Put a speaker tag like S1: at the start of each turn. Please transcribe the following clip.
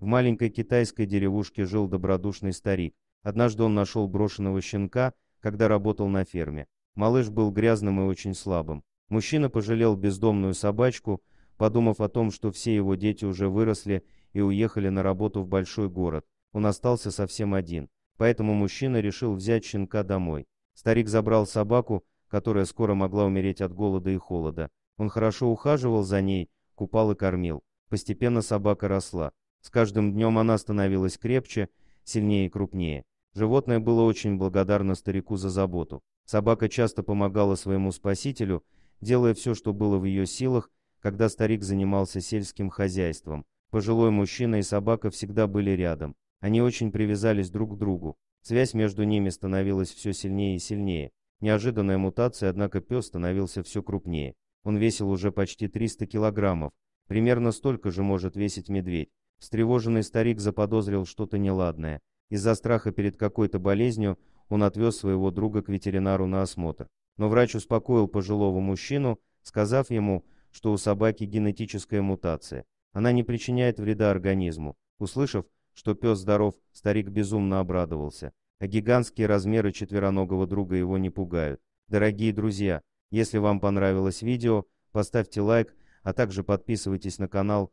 S1: В маленькой китайской деревушке жил добродушный старик. Однажды он нашел брошенного щенка, когда работал на ферме. Малыш был грязным и очень слабым. Мужчина пожалел бездомную собачку, подумав о том, что все его дети уже выросли и уехали на работу в большой город. Он остался совсем один. Поэтому мужчина решил взять щенка домой. Старик забрал собаку, которая скоро могла умереть от голода и холода. Он хорошо ухаживал за ней, купал и кормил. Постепенно собака росла. С каждым днем она становилась крепче, сильнее и крупнее. Животное было очень благодарно старику за заботу. Собака часто помогала своему спасителю, делая все, что было в ее силах, когда старик занимался сельским хозяйством. Пожилой мужчина и собака всегда были рядом. Они очень привязались друг к другу. Связь между ними становилась все сильнее и сильнее. Неожиданная мутация, однако пес становился все крупнее. Он весил уже почти 300 килограммов. Примерно столько же может весить медведь. Встревоженный старик заподозрил что-то неладное. Из-за страха перед какой-то болезнью он отвез своего друга к ветеринару на осмотр. Но врач успокоил пожилого мужчину, сказав ему, что у собаки генетическая мутация. Она не причиняет вреда организму. Услышав, что пес здоров, старик безумно обрадовался. А гигантские размеры четвероногого друга его не пугают. Дорогие друзья, если вам понравилось видео, поставьте лайк, а также подписывайтесь на канал